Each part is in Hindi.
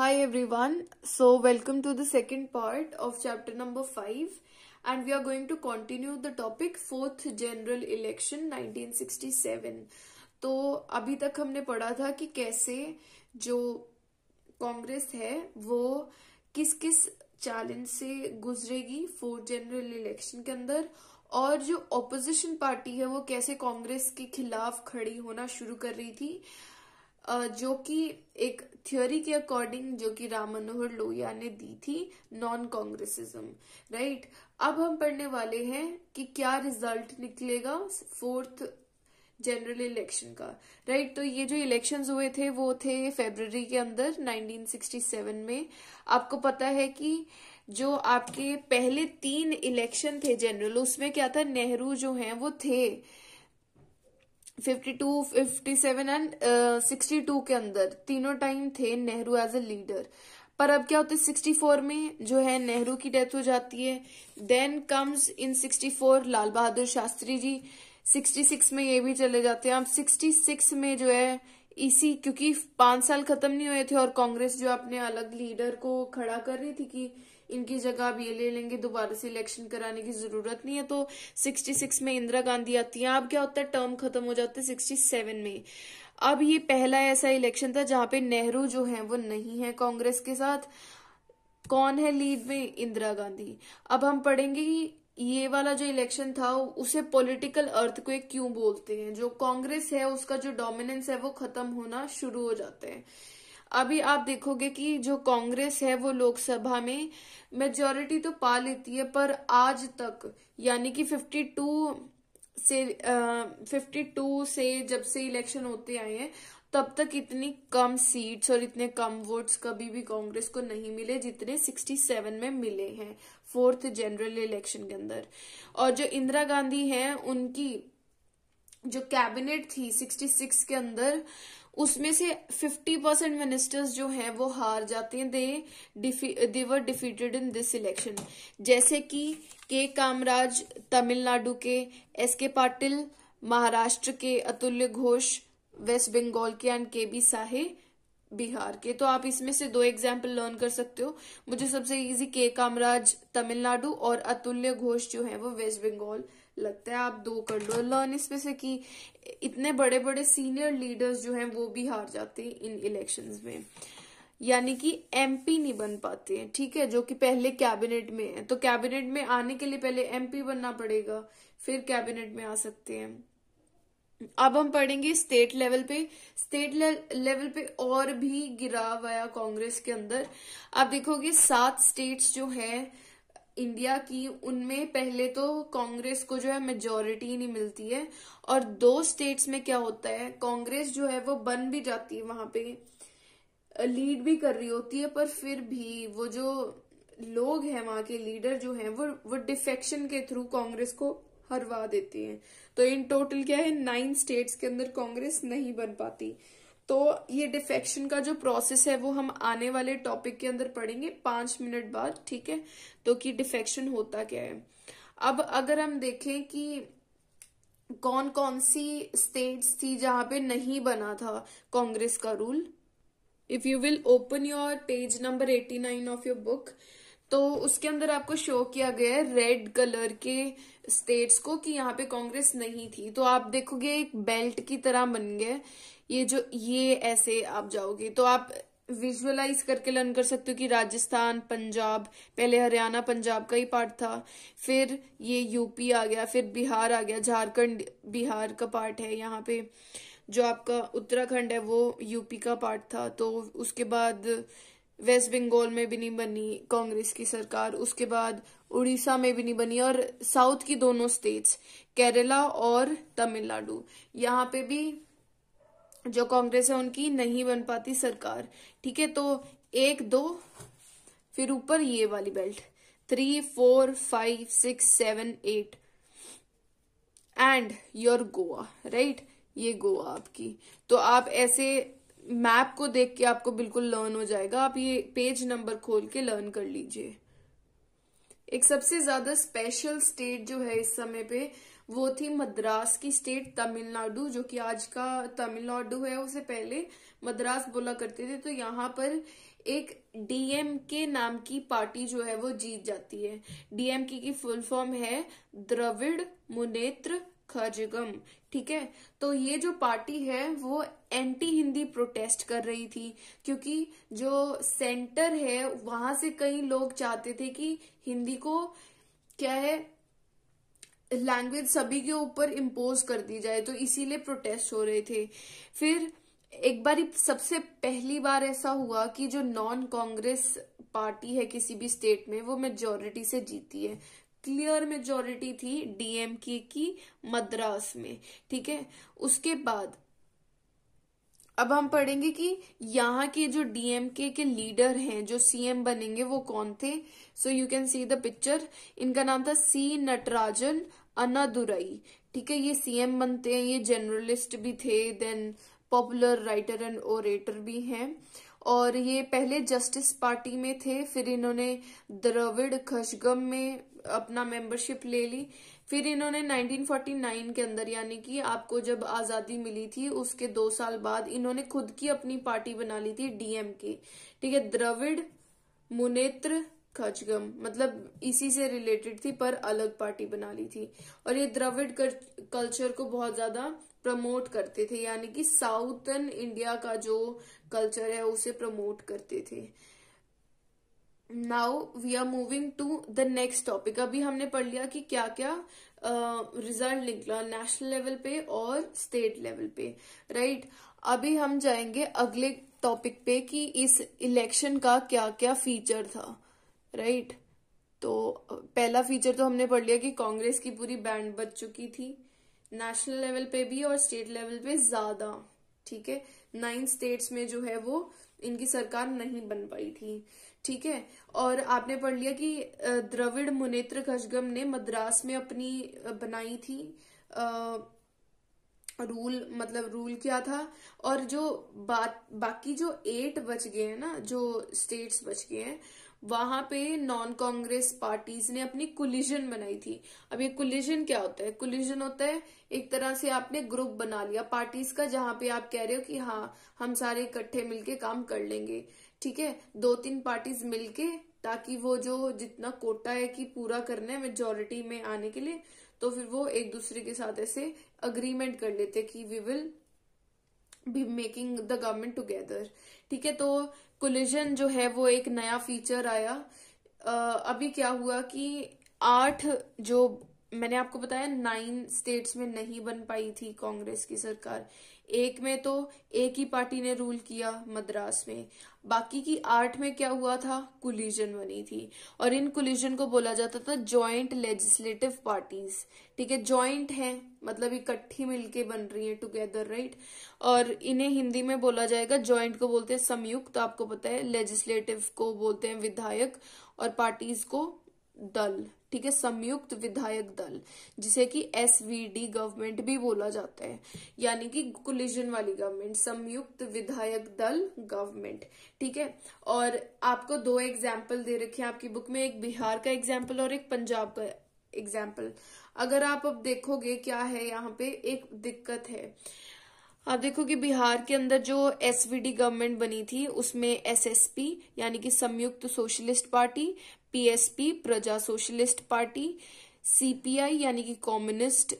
Hi everyone. So welcome to the second part of chapter number 5 and we are going to continue the topic fourth general election 1967. तो अभी तक हमने पढ़ा था कि कैसे जो कांग्रेस है वो किस किस चैलेंज से गुजरेगी फोर्थ जनरल इलेक्शन के अंदर और जो ओपोजिशन पार्टी है वो कैसे कांग्रेस के खिलाफ खड़ी होना शुरू कर रही थी जो कि एक थ्योरी के अकॉर्डिंग जो कि राम मनोहर लोहिया ने दी थी नॉन कांग्रेसिज्म राइट अब हम पढ़ने वाले हैं कि क्या रिजल्ट निकलेगा फोर्थ जनरल इलेक्शन का राइट right? तो ये जो इलेक्शंस हुए थे वो थे फेबररी के अंदर 1967 में आपको पता है कि जो आपके पहले तीन इलेक्शन थे जनरल उसमें क्या था नेहरू जो हैं वो थे 52, 57 एंड सिक्सटी टू के अंदर तीनों टाइम थे नेहरू एज ए लीडर पर अब क्या होता है सिक्सटी फोर में जो है नेहरू की डेथ हो जाती है then comes in sixty four Lal Bahadur Shastri ji sixty six में ये भी चले जाते हैं अब सिक्सटी सिक्स में जो है इसी क्योंकि पांच साल खत्म नहीं हुए थे और कांग्रेस जो अपने अलग लीडर को खड़ा कर रही थी कि इनकी जगह आप ये ले लेंगे दोबारा से इलेक्शन कराने की जरूरत नहीं है तो 66 में इंदिरा गांधी आती हैं अब क्या होता है टर्म खत्म हो जाते हैं 67 में अब ये पहला ऐसा इलेक्शन था जहां पे नेहरू जो है वो नहीं है कांग्रेस के साथ कौन है लीड में इंदिरा गांधी अब हम पढ़ेंगे ये वाला जो इलेक्शन था उसे पॉलिटिकल अर्थ को क्यों बोलते हैं जो कांग्रेस है उसका जो डोमिनेंस है वो खत्म होना शुरू हो जाते हैं अभी आप देखोगे कि जो कांग्रेस है वो लोकसभा में मेजोरिटी तो पा लेती है पर आज तक यानी कि 52 से फिफ्टी टू से जब से इलेक्शन होते आए हैं तब तक इतनी कम सीट्स और इतने कम वोट्स कभी भी कांग्रेस को नहीं मिले जितने 67 में मिले हैं फोर्थ जनरल इलेक्शन के अंदर और जो इंदिरा गांधी हैं उनकी जो कैबिनेट थी 66 के अंदर उसमें से 50 परसेंट मिनिस्टर्स जो हैं वो हार जाते हैं they they were defeated in this election जैसे कि के कामराज तमिलनाडु के एस के पाटिल महाराष्ट्र के अतुल्य घोष वेस्ट बंगाल के एंड के बी साहे बिहार के तो आप इसमें से दो एग्जाम्पल लर्न कर सकते हो मुझे सबसे इजी के कामराज तमिलनाडु और अतुल्य घोष जो है वो वेस्ट बंगाल लगता है आप दो कर लो लर्न इसमें से कि इतने बड़े बड़े सीनियर लीडर्स जो हैं वो भी हार जाते हैं इन इलेक्शंस में यानी कि एमपी नहीं बन पाते हैं ठीक है जो कि पहले कैबिनेट में है तो कैबिनेट में आने के लिए पहले एमपी बनना पड़ेगा फिर कैबिनेट में आ सकते हैं अब हम पढ़ेंगे स्टेट लेवल पे स्टेट लेवल पे और भी गिराव आया कांग्रेस के अंदर आप देखोगे सात स्टेट्स जो है इंडिया की उनमें पहले तो कांग्रेस को जो है मेजोरिटी नहीं मिलती है और दो स्टेट्स में क्या होता है कांग्रेस जो है वो बन भी जाती है वहां पे लीड भी कर रही होती है पर फिर भी वो जो लोग हैं वहां के लीडर जो हैं वो वो डिफेक्शन के थ्रू कांग्रेस को हरवा देती हैं तो इन टोटल क्या है नाइन स्टेट्स के अंदर कांग्रेस नहीं बन पाती तो ये डिफेक्शन का जो प्रोसेस है वो हम आने वाले टॉपिक के अंदर पढ़ेंगे पांच मिनट बाद ठीक है तो कि डिफेक्शन होता क्या है अब अगर हम देखें कि कौन कौन सी स्टेट्स थी जहां पे नहीं बना था कांग्रेस का rule if you will open your page number eighty nine of your book तो उसके अंदर आपको शो किया गया है रेड कलर के स्टेट्स को कि यहाँ पे कांग्रेस नहीं थी तो आप देखोगे एक बेल्ट की तरह बन गया ये जो ये ऐसे आप जाओगे तो आप विजुअलाइज करके लर्न कर सकते हो कि राजस्थान पंजाब पहले हरियाणा पंजाब का ही पार्ट था फिर ये यूपी आ गया फिर बिहार आ गया झारखंड बिहार का पार्ट है यहाँ पे जो आपका उत्तराखंड है वो यूपी का पार्ट था तो उसके बाद वेस्ट बंगाल में भी नहीं बनी कांग्रेस की सरकार उसके बाद उड़ीसा में भी नहीं बनी और साउथ की दोनों स्टेट्स केरला और तमिलनाडु यहाँ पे भी जो कांग्रेस है उनकी नहीं बन पाती सरकार ठीक है तो एक दो फिर ऊपर ये वाली belt three four five six seven eight and your Goa right ये गोवा आपकी तो आप ऐसे मैप को देख के आपको बिल्कुल लर्न हो जाएगा आप ये पेज नंबर खोल के लर्न कर लीजिए एक सबसे ज्यादा स्पेशल स्टेट जो है इस समय पे वो थी मद्रास की स्टेट तमिलनाडु जो कि आज का तमिलनाडु है उसे पहले मद्रास बोला करते थे तो यहाँ पर एक डीएम के नाम की पार्टी जो है वो जीत जाती है डीएम की, की फुल फॉर्म है द्रविड़ मुनेत्र खजगम ठीक है तो ये जो पार्टी है वो एंटी हिंदी प्रोटेस्ट कर रही थी क्योंकि जो सेंटर है वहां से कई लोग चाहते थे कि हिंदी को क्या है लैंग्वेज सभी के ऊपर इम्पोज कर दी जाए तो इसीलिए प्रोटेस्ट हो रहे थे फिर एक बार सबसे पहली बार ऐसा हुआ कि जो नॉन कांग्रेस पार्टी है किसी भी स्टेट में वो मेजोरिटी से जीती है क्लियर मेजोरिटी थी डीएमके की मद्रास में ठीक है उसके बाद अब हम पढ़ेंगे कि यहाँ के जो डीएमके के लीडर हैं जो सीएम बनेंगे वो कौन थे so you can see the picture इनका नाम था सी नटराजन अनादुरई ठीक है ये सीएम बनते हैं ये जर्नलिस्ट भी थे then popular writer and orator भी हैं और ये पहले जस्टिस पार्टी में थे फिर इन्होंने द्रविड़ खशगम में अपना मेंबरशिप ले ली फिर इन्होंने 1949 के अंदर यानी कि आपको जब आजादी मिली थी उसके दो साल बाद इन्होंने खुद की अपनी पार्टी बना ली थी डीएम के ठीक है द्रविड़ मुनेत्र खचगम मतलब इसी से रिलेटेड थी पर अलग पार्टी बना ली थी और ये द्रविड़ कल्चर को बहुत ज्यादा प्रमोट करते थे यानी कि साउथर्न इंडिया का जो कल्चर है उसे प्रमोट करते थे now we are moving to the next topic अभी हमने पढ़ लिया कि क्या क्या रिजल्ट निकला नेशनल लेवल पे और स्टेट लेवल पे राइट right? अभी हम जाएंगे अगले टॉपिक पे कि इस इलेक्शन का क्या क्या फीचर था राइट right? तो पहला फीचर तो हमने पढ़ लिया कि कांग्रेस की पूरी बैंड बच चुकी थी नेशनल लेवल पे भी और स्टेट लेवल पे ज्यादा ठीक है नाइन स्टेट्स में जो है वो इनकी सरकार नहीं बन पाई थी ठीक है और आपने पढ़ लिया कि द्रविड़ मुनेत्र खजगम ने मद्रास में अपनी बनाई थी रूल मतलब रूल क्या था और जो बात बाकी जो एट बच गए हैं ना जो स्टेट्स बच गए हैं वहां पे नॉन कांग्रेस पार्टीज ने अपनी कुलिजन बनाई थी अब ये कुलिजन क्या होता है कुलिजन होता है एक तरह से आपने ग्रुप बना लिया पार्टीज का जहां पे आप कह रहे हो कि हाँ हम सारे इकट्ठे मिलके काम कर लेंगे ठीक है दो तीन पार्टीज मिलके ताकि वो जो जितना कोटा है कि पूरा करना है मेजोरिटी में आने के लिए तो फिर वो एक दूसरे के साथ ऐसे अग्रीमेंट कर लेते कि we will be making the government together ठीक है तो कोलिजन जो है वो एक नया फीचर आया आ, अभी क्या हुआ कि आठ जो मैंने आपको बताया नाइन स्टेट्स में नहीं बन पाई थी कांग्रेस की सरकार एक में तो एक ही पार्टी ने रूल किया मद्रास में बाकी की आठ में क्या हुआ था कुलिजन बनी थी और इन कुलिजन को बोला जाता था ज्वाइंट लेजिस्लेटिव पार्टीज ठीक है ज्वाइंट है मतलब इकट्ठी मिलके बन रही है टुगेदर राइट और इन्हें हिंदी में बोला जाएगा ज्वाइंट को बोलते हैं संयुक्त आपको पता है लेजिस्लेटिव को बोलते हैं विधायक और पार्टीज को दल ठीक है संयुक्त विधायक दल जिसे कि एसवीडी गवर्नमेंट भी बोला जाता है यानी कि कोलिजन वाली गवर्नमेंट संयुक्त विधायक दल गवर्नमेंट ठीक है और आपको दो एग्जाम्पल दे रखे हैं आपकी बुक में एक बिहार का एग्जाम्पल और एक पंजाब का एग्जाम्पल अगर आप अब देखोगे क्या है यहाँ पे एक दिक्कत है आप देखो कि बिहार के अंदर जो एसवीडी गवर्नमेंट बनी थी उसमें एसएसपी यानी कि Samyukta socialist party PSP Praja socialist party CPI यानी कि कम्युनिस्ट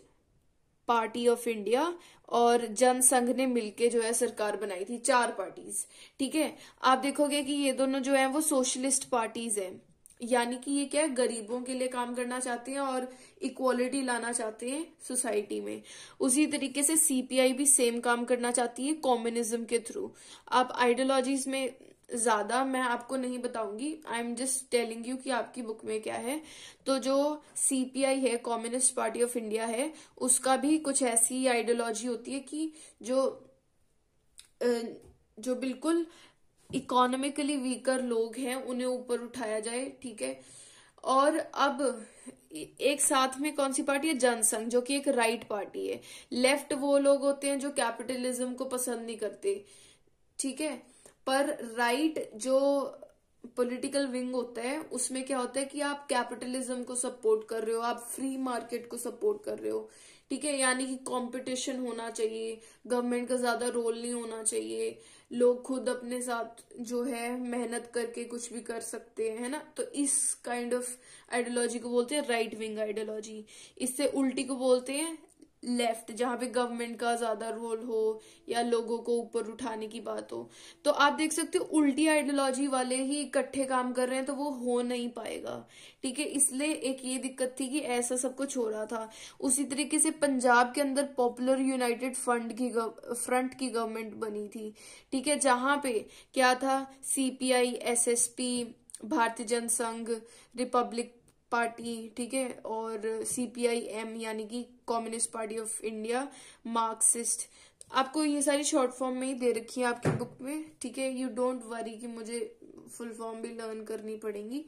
पार्टी ऑफ इंडिया और जनसंघ ने मिलकर जो है सरकार बनाई थी चार पार्टीज ठीक है आप देखोगे कि ये दोनों जो है वो सोशलिस्ट पार्टीज हैं यानी कि ये क्या है गरीबों के लिए काम करना चाहते हैं और इक्वालिटी लाना चाहते हैं सोसाइटी में उसी तरीके से सीपीआई भी सेम काम करना चाहती है कॉम्युनिज्म के थ्रू आप आइडियोलॉजीज में ज्यादा मैं आपको नहीं बताऊंगी I am just telling you कि आपकी बुक में क्या है तो जो सीपीआई है कॉम्युनिस्ट पार्टी ऑफ इंडिया है उसका भी कुछ ऐसी आइडियोलॉजी होती है कि जो जो बिल्कुल इकोनॉमिकली वीकर लोग हैं उन्हें ऊपर उठाया जाए ठीक है और अब एक साथ में कौन सी पार्टी है जनसंघ जो कि एक राइट पार्टी है लेफ्ट वो लोग होते हैं जो कैपिटलिज्म को पसंद नहीं करते ठीक है पर राइट जो पॉलिटिकल विंग होता है उसमें क्या होता है कि आप कैपिटलिज्म को सपोर्ट कर रहे हो आप फ्री मार्केट को सपोर्ट कर रहे हो ठीक है यानी कि कंपटीशन होना चाहिए गवर्नमेंट का ज्यादा रोल नहीं होना चाहिए लोग खुद अपने साथ जो है मेहनत करके कुछ भी कर सकते हैं है ना तो इस काइंड ऑफ आइडियोलॉजी को बोलते हैं राइट विंग आइडियोलॉजी इससे उल्टी को बोलते हैं लेफ्ट जहां पे गवर्नमेंट का ज्यादा रोल हो या लोगों को ऊपर उठाने की बात हो तो आप देख सकते हो उल्टी आइडियोलॉजी वाले ही इकट्ठे काम कर रहे हैं तो वो हो नहीं पाएगा ठीक है इसलिए एक ये दिक्कत थी कि ऐसा सब कुछ हो रहा था उसी तरीके से पंजाब के अंदर पॉपुलर यूनाइटेड फंड की फ्रंट की गवर्नमेंट बनी थी ठीक है जहां पे क्या था सीपीआई पी भारतीय जनसंघ रिपब्लिक पार्टी ठीक है और सीपीआई एम यानी कि communist party of India Marxist आपको ये सारी शॉर्ट फॉर्म में ही दे रखी है आपकी बुक में ठीक है यू डोंट वरी कि मुझे फुल फॉर्म भी लर्न करनी पड़ेगी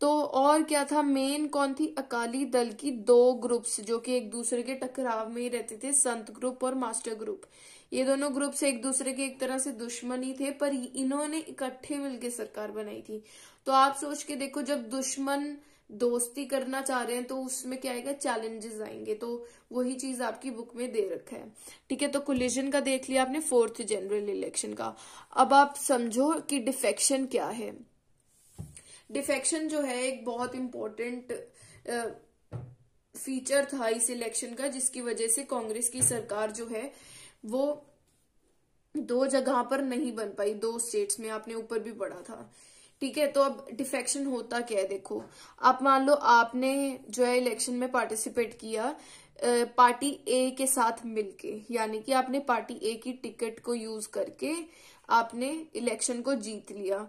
तो और क्या था मेन कौन थी अकाली दल की दो ग्रुप्स जो कि एक दूसरे के टकराव में ही रहते थे संत ग्रुप और मास्टर ग्रुप ये दोनों ग्रुप्स एक दूसरे के एक तरह से दुश्मन ही थे पर इन्होंने इकट्ठे मिलकर सरकार बनाई थी तो आप सोच के देखो जब दुश्मन दोस्ती करना चाह रहे हैं तो उसमें क्या आएगा चैलेंजेस आएंगे तो वही चीज आपकी बुक में दे रखा है ठीक है तो कोलिजन का देख लिया आपने फोर्थ जनरल इलेक्शन का अब आप समझो कि डिफेक्शन क्या है डिफेक्शन जो है एक बहुत इंपॉर्टेंट फीचर था इस इलेक्शन का जिसकी वजह से कांग्रेस की सरकार जो है वो दो जगह पर नहीं बन पाई दो स्टेट्स में आपने ऊपर भी पढ़ा था ठीक है तो अब डिफेक्शन होता क्या है देखो आप मान लो आपने जो है इलेक्शन में पार्टिसिपेट किया पार्टी ए के साथ मिलके यानी कि आपने पार्टी ए की टिकट को यूज करके आपने इलेक्शन को जीत लिया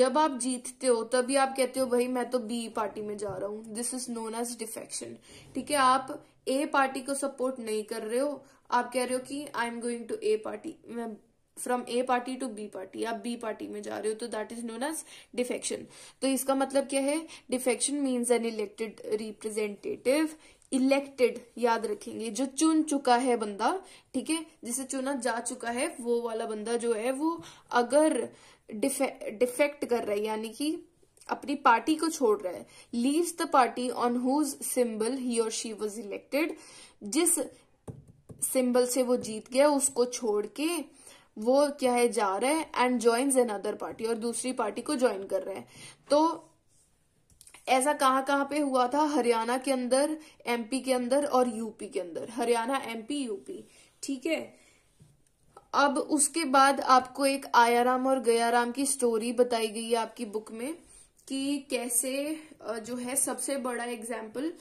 जब आप जीतते हो तभी आप कहते हो भाई मैं तो बी पार्टी में जा रहा हूं this is known as defection ठीक है आप ए पार्टी को सपोर्ट नहीं कर रहे हो आप कह रहे हो कि I am going to a party मैं from A party to B party आप बी पार्टी में जा रहे हो तो that is known as defection तो इसका मतलब क्या है defection means an elected representative elected याद रखेंगे जो चुन चुका है बंदा ठीक है जिसे चुना जा चुका है वो वाला बंदा जो है वो अगर डिफे, डिफेक्ट कर रहा है यानी कि अपनी पार्टी को छोड़ रहा है leaves the party on whose symbol he और शी वॉज इलेक्टेड जिस सिंबल से वो जीत गया उसको छोड़ के वो क्या है जा रहे हैं and join another party और दूसरी पार्टी को ज्वाइन कर रहे हैं तो ऐसा कहाँ कहाँ पे हुआ था हरियाणा के अंदर एमपी के अंदर और यूपी के अंदर हरियाणा एमपी यूपी ठीक है अब उसके बाद आपको एक आयाराम और गयाराम की स्टोरी बताई गई है आपकी बुक में कि कैसे जो है सबसे बड़ा एग्जाम्पल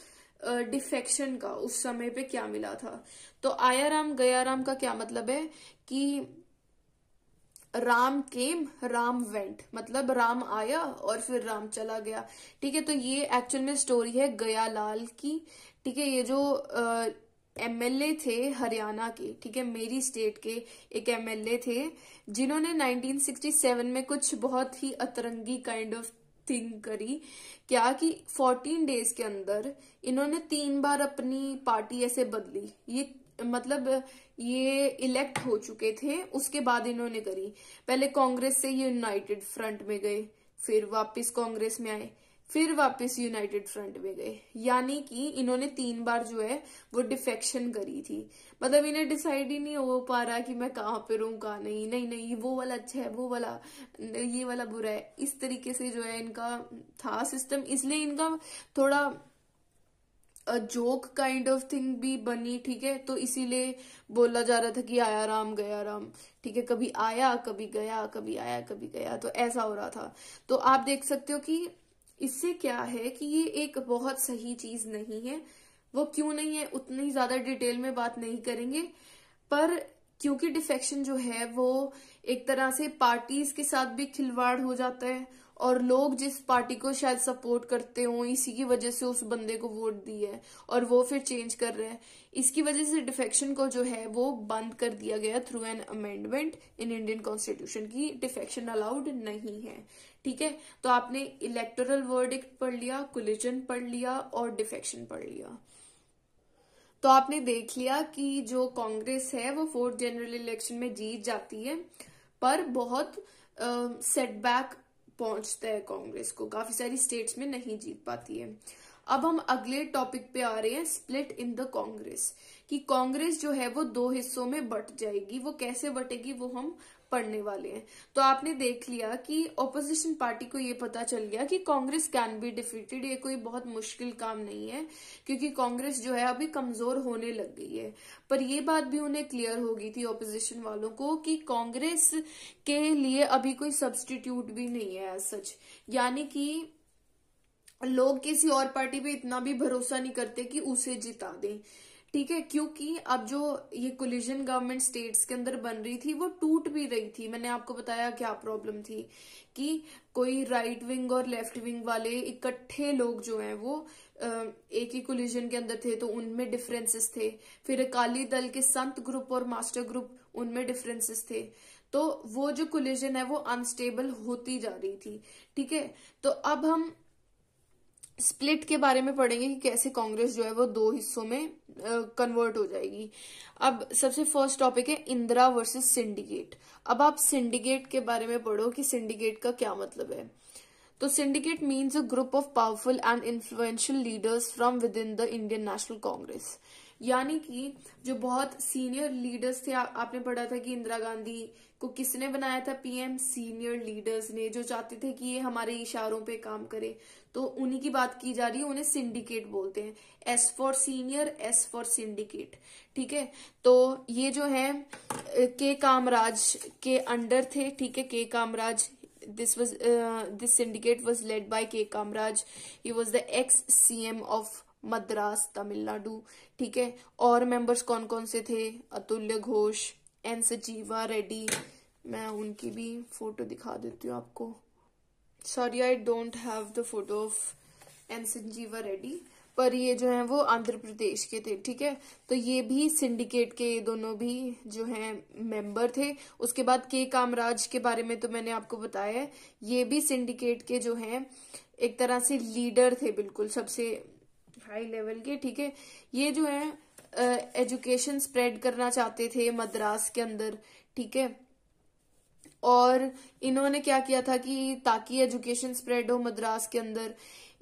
डिफेक्शन का उस समय पे क्या मिला था तो आयाराम गयाराम का क्या मतलब है कि राम केम राम वेंट मतलब राम आया और फिर राम चला गया ठीक है तो ये एक्चुअल में स्टोरी है गया लाल की ठीक है ये जो एमएलए थे हरियाणा के ठीक है मेरी स्टेट के एक एमएलए थे जिन्होंने 1967 में कुछ बहुत ही अतरंगी काइंड ऑफ थिंग करी क्या कि 14 डेज के अंदर इन्होंने तीन बार अपनी पार्टी ऐसे बदली ये मतलब ये इलेक्ट हो चुके थे उसके बाद इन्होंने करी पहले कांग्रेस से ये यूनाइटेड फ्रंट में गए फिर वापस कांग्रेस में आए फिर वापस यूनाइटेड फ्रंट में गए यानी कि इन्होंने तीन बार जो है वो डिफेक्शन करी थी मतलब इन्हें डिसाइड ही नहीं हो पा रहा कि मैं कहाँ पे रहूँ कहा नहीं नहीं नहीं वो वाला अच्छा है वो वाला ये वाला बुरा है इस तरीके से जो है इनका था सिस्टम इसलिए इनका थोड़ा जोक काइंड ऑफ थिंग भी बनी ठीक है तो इसीलिए बोला जा रहा था कि आया राम गया राम ठीक है कभी आया कभी गया कभी आया कभी गया तो ऐसा हो रहा था तो आप देख सकते हो कि इससे क्या है कि ये एक बहुत सही चीज नहीं है वो क्यों नहीं है उतनी ज्यादा डिटेल में बात नहीं करेंगे पर क्योंकि डिफेक्शन जो है वो एक तरह से पार्टीज के साथ भी खिलवाड़ हो जाता है और लोग जिस पार्टी को शायद सपोर्ट करते हो इसी की वजह से उस बंदे को वोट दी है और वो फिर चेंज कर रहे हैं इसकी वजह से डिफेक्शन को जो है वो बंद कर दिया गया through an amendment in Indian constitution की डिफेक्शन अलाउड नहीं है ठीक है तो आपने इलेक्टोरल वर्डिक्ट पढ़ लिया कुलिजन पढ़ लिया और डिफेक्शन पढ़ लिया तो आपने देख लिया कि जो कांग्रेस है वो फोर्थ जनरल इलेक्शन में जीत जाती है पर बहुत सेटबैक uh, पहुंचता है कांग्रेस को काफी सारी स्टेट्स में नहीं जीत पाती है अब हम अगले टॉपिक पे आ रहे हैं स्प्लिट इन द कांग्रेस कि कांग्रेस जो है वो दो हिस्सों में बट जाएगी वो कैसे बटेगी वो हम पढ़ने वाले हैं तो आपने देख लिया कि ओपोजिशन पार्टी को ये पता चल गया कि कांग्रेस कैन बी डिफीटेड ये कोई बहुत मुश्किल काम नहीं है क्योंकि कांग्रेस जो है अभी कमजोर होने लग गई है पर ये बात भी उन्हें क्लियर हो गई थी ऑपोजिशन वालों को कि कांग्रेस के लिए अभी कोई सब्सटीट्यूट भी नहीं है सच यानी कि लोग किसी और पार्टी पे इतना भी भरोसा नहीं करते कि उसे जिता दें ठीक है क्योंकि अब जो ये कोलिजन गवर्नमेंट स्टेट्स के अंदर बन रही थी वो टूट भी रही थी मैंने आपको बताया क्या प्रॉब्लम थी कि कोई राइट विंग और लेफ्ट विंग वाले इकट्ठे लोग जो हैं वो एक ही कोलिजन के अंदर थे तो उनमें डिफरेंसेस थे फिर अकाली दल के संत ग्रुप और मास्टर ग्रुप उनमें डिफरेंसेस थे तो वो जो कोलिजन है वो अनस्टेबल होती जा रही थी ठीक है तो अब हम स्प्लिट के बारे में पढ़ेंगे कि कैसे कांग्रेस जो है वो दो हिस्सों में कन्वर्ट हो जाएगी अब सबसे फर्स्ट टॉपिक है इंदिरा वर्सेस सिंडिकेट अब आप सिंडिकेट के बारे में पढ़ो कि सिंडिकेट का क्या मतलब है तो syndicate means a group of powerful and influential leaders from within the Indian National Congress यानी कि जो बहुत सीनियर लीडर्स थे आ, आपने पढ़ा था कि इंदिरा गांधी को किसने बनाया था पीएम सीनियर लीडर्स ने जो चाहते थे कि ये हमारे इशारों पे काम करे तो उन्हीं की बात की जा रही है उन्हें सिंडिकेट बोलते हैं S for senior S for syndicate ठीक है तो ये जो है के कामराज के अंडर थे ठीक है के Kamaraj this was uh, this syndicate was led by K Kamraj. He was the ex CM of Madras Tamil Nadu ठीक है और मेंबर्स कौन कौन से थे अतुल्य घोष एन सजीवा रेड्डी मैं उनकी भी फोटो दिखा देती हूँ आपको sorry I don't have the photo of N Sanjiva Reddy पर ये जो है वो आंध्र प्रदेश के थे ठीक है तो ये भी सिंडिकेट के ये दोनों भी जो है मेंबर थे उसके बाद के कामराज के बारे में तो मैंने आपको बताया है ये भी सिंडिकेट के जो है एक तरह से लीडर थे बिल्कुल सबसे हाई लेवल के ठीक है ये जो है एजुकेशन स्प्रेड करना चाहते थे मद्रास के अंदर ठीक है और इन्होंने क्या किया था कि ताकि एजुकेशन स्प्रेड हो मद्रास के अंदर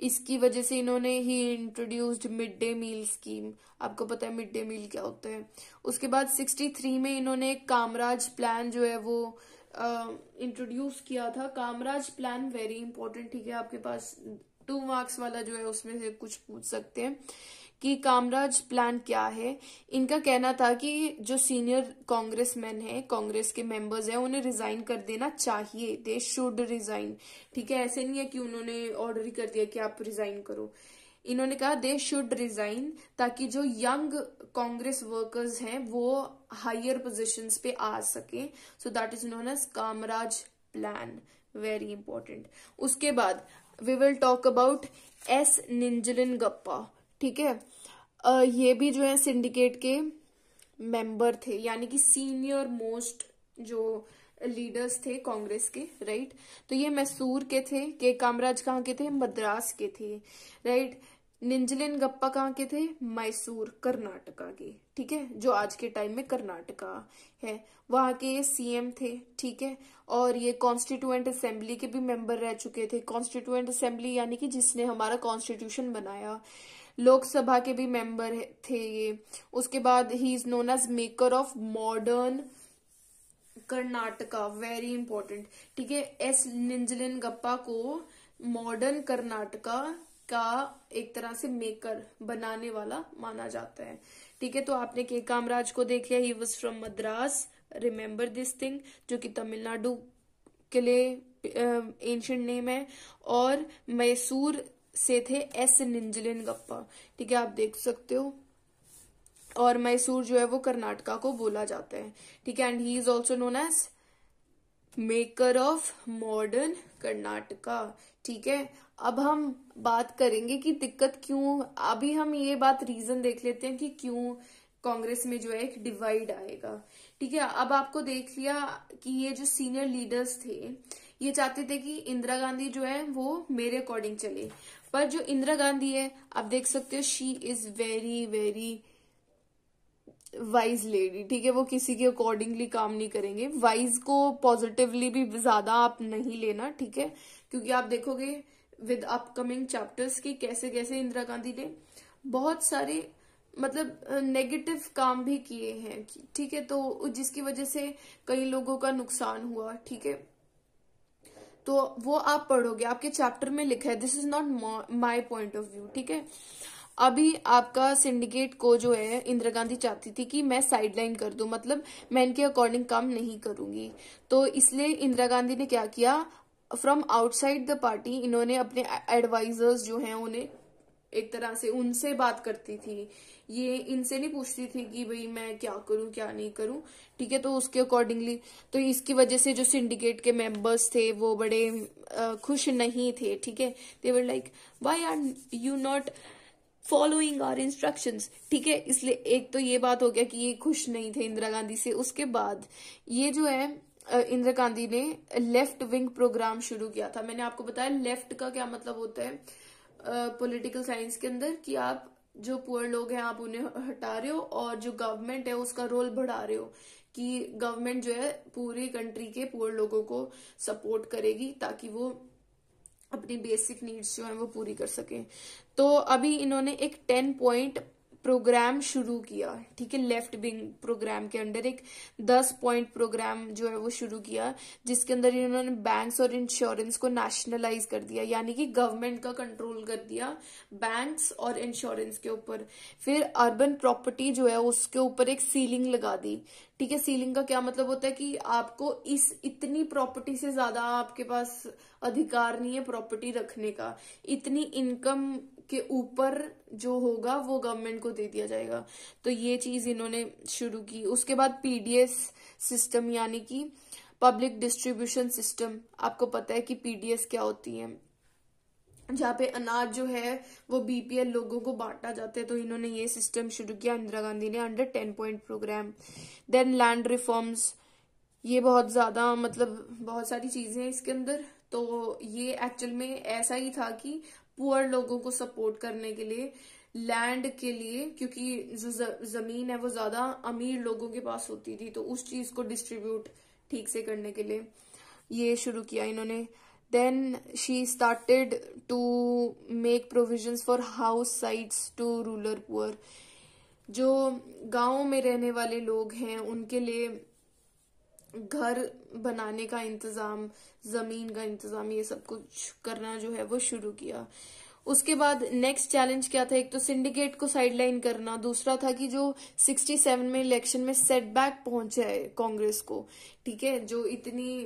इसकी वजह से इन्होंने ही introduced mid day meal scheme आपको पता है मिड डे मील क्या होता है उसके बाद 63 में इन्होंने कामराज प्लान जो है वो इंट्रोड्यूस किया था कामराज प्लान वेरी इंपॉर्टेंट ठीक है आपके पास टू मार्क्स वाला जो है उसमें से कुछ पूछ सकते हैं कि कामराज प्लान क्या है इनका कहना था कि जो सीनियर कांग्रेसमैन है कांग्रेस के मेंबर्स हैं उन्हें रिजाइन कर देना चाहिए दे शुड रिजाइन ठीक है ऐसे नहीं है कि उन्होंने ऑर्डर ही कर दिया कि आप रिजाइन करो इन्होंने कहा दे शुड रिजाइन ताकि जो यंग कांग्रेस वर्कर्स हैं वो हायर पोजिशन पे आ सके so that is known as Kamaraj plan very important उसके बाद we will talk about S Nijalingappa ठीक है uh, ये भी जो है सिंडिकेट के मेंबर थे यानी कि सीनियर मोस्ट जो लीडर्स थे कांग्रेस के राइट तो ये मैसूर के थे के कामराज कहाँ के थे मद्रास के थे राइट निंजलिन गप्पा कहाँ के थे मैसूर कर्नाटका के ठीक है जो आज के टाइम में कर्नाटका है वहां के ये सीएम थे ठीक है और ये कॉन्स्टिट्यूएंट असेंबली के भी मेंबर रह चुके थे कॉन्स्टिट्यूएंट असेंबली यानी कि जिसने हमारा कॉन्स्टिट्यूशन बनाया लोकसभा के भी मेंबर थे ये उसके बाद he is known as maker of modern Karnataka very important ठीक है एस निंजलिन गप्पा को मॉडर्न कर्नाटका का एक तरह से मेकर बनाने वाला माना जाता है ठीक है तो आपने के कामराज को देख लिया he was from Madras remember this thing जो कि तमिलनाडु के लिए एंशंट नेम है और मैसूर से थे एस निंजलिन गप्पा ठीक है आप देख सकते हो और मैसूर जो है वो कर्नाटका को बोला जाता है ठीक है and he is also known as maker of modern Karnataka ठीक है अब हम बात करेंगे कि दिक्कत क्यों अभी हम ये बात रीजन देख लेते हैं कि क्यों कांग्रेस में जो है एक डिवाइड आएगा ठीक है अब आपको देख लिया कि ये जो सीनियर लीडर्स थे ये चाहते थे कि इंदिरा गांधी जो है वो मेरे अकॉर्डिंग चले पर जो इंदिरा गांधी है आप देख सकते हो she is very very wise lady ठीक है वो किसी के अकॉर्डिंगली काम नहीं करेंगे वाइज को पॉजिटिवली भी ज्यादा आप नहीं लेना ठीक है क्योंकि आप देखोगे विद अपकमिंग चैप्टर्स की कैसे कैसे इंदिरा गांधी ने बहुत सारे मतलब नेगेटिव काम भी किए हैं ठीक है तो जिसकी वजह से कई लोगों का नुकसान हुआ ठीक है तो वो आप पढ़ोगे आपके चैप्टर में लिखा है this is not my point of view ठीक है अभी आपका सिंडिकेट को जो है इंदिरा गांधी चाहती थी कि मैं साइडलाइन कर दू मतलब मैं इनके अकॉर्डिंग काम नहीं करूंगी तो इसलिए इंदिरा गांधी ने क्या किया फ्रॉम आउटसाइड द पार्टी इन्होंने अपने एडवाइजर्स जो हैं उन्हें एक तरह से उनसे बात करती थी ये इनसे नहीं पूछती थी कि भाई मैं क्या करूं क्या नहीं करूं ठीक है तो उसके अकॉर्डिंगली तो इसकी वजह से जो सिंडिकेट के मेंबर्स थे वो बड़े आ, खुश नहीं थे ठीक है they were like why are you not following our instruction ठीक है इसलिए एक तो ये बात हो गया कि ये खुश नहीं थे इंदिरा गांधी से उसके बाद ये जो है इंदिरा गांधी ने लेफ्ट विंग प्रोग्राम शुरू किया था मैंने आपको बताया लेफ्ट का क्या मतलब होता है पॉलिटिकल साइंस के अंदर कि आप जो पुअर लोग हैं आप उन्हें हटा रहे हो और जो गवर्नमेंट है उसका रोल बढ़ा रहे हो कि गवर्नमेंट जो है पूरी कंट्री के पुअर लोगों को सपोर्ट करेगी ताकि वो अपनी बेसिक नीड्स जो है वो पूरी कर सकें तो अभी इन्होंने एक टेन पॉइंट प्रोग्राम शुरू किया ठीक है लेफ्ट विंग प्रोग्राम के अंडर एक दस पॉइंट प्रोग्राम जो है वो शुरू किया जिसके अंदर इन्होंने बैंक्स और इंश्योरेंस को नेशनलाइज कर दिया यानी कि गवर्नमेंट का कंट्रोल कर दिया बैंक्स और इंश्योरेंस के ऊपर फिर अर्बन प्रॉपर्टी जो है उसके ऊपर एक सीलिंग लगा दी ठीक है सीलिंग का क्या मतलब होता है कि आपको इस इतनी प्रॉपर्टी से ज्यादा आपके पास अधिकार नहीं है प्रॉपर्टी रखने का इतनी इनकम के ऊपर जो होगा वो गवर्नमेंट को दे दिया जाएगा तो ये चीज इन्होंने शुरू की उसके बाद पीडीएस सिस्टम यानी कि पब्लिक डिस्ट्रीब्यूशन सिस्टम आपको पता है कि पीडीएस क्या होती है जहाँ पे अनाज जो है वो बीपीएल लोगों को बांटा जाता है तो इन्होंने ये सिस्टम शुरू किया इंदिरा गांधी ने under ten point program then land reforms ये बहुत ज्यादा मतलब बहुत सारी चीजें हैं इसके अंदर तो ये एक्चुअल में ऐसा ही था कि पुअर लोगों को सपोर्ट करने के लिए लैंड के लिए क्योंकि जो जमीन है वो ज्यादा अमीर लोगों के पास होती थी तो उस चीज को डिस्ट्रीब्यूट ठीक से करने के लिए ये शुरू किया इन्होंने then she started to make provision for house sites to rural poor जो गाँव में रहने वाले लोग हैं उनके लिए घर बनाने का इंतज़ाम ज़मीन का इंतज़ाम ये सब कुछ करना जो है वो शुरू किया उसके बाद नेक्स्ट चैलेंज क्या था एक तो सिंडिकेट को साइडलाइन करना दूसरा था कि जो 67 में इलेक्शन में सेटबैक पहुंचा है कांग्रेस को ठीक है जो इतनी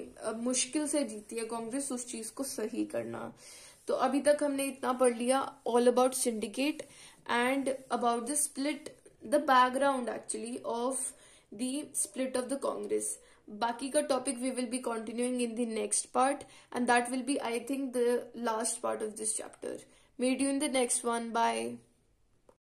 मुश्किल से जीती है कांग्रेस उस चीज को सही करना तो अभी तक हमने इतना पढ़ लिया all about syndicate and about the split the background actually of the split of the Congress बाकी का topic we will be continuing in the next part and that will be I think the last part of this chapter meet you in the next one bye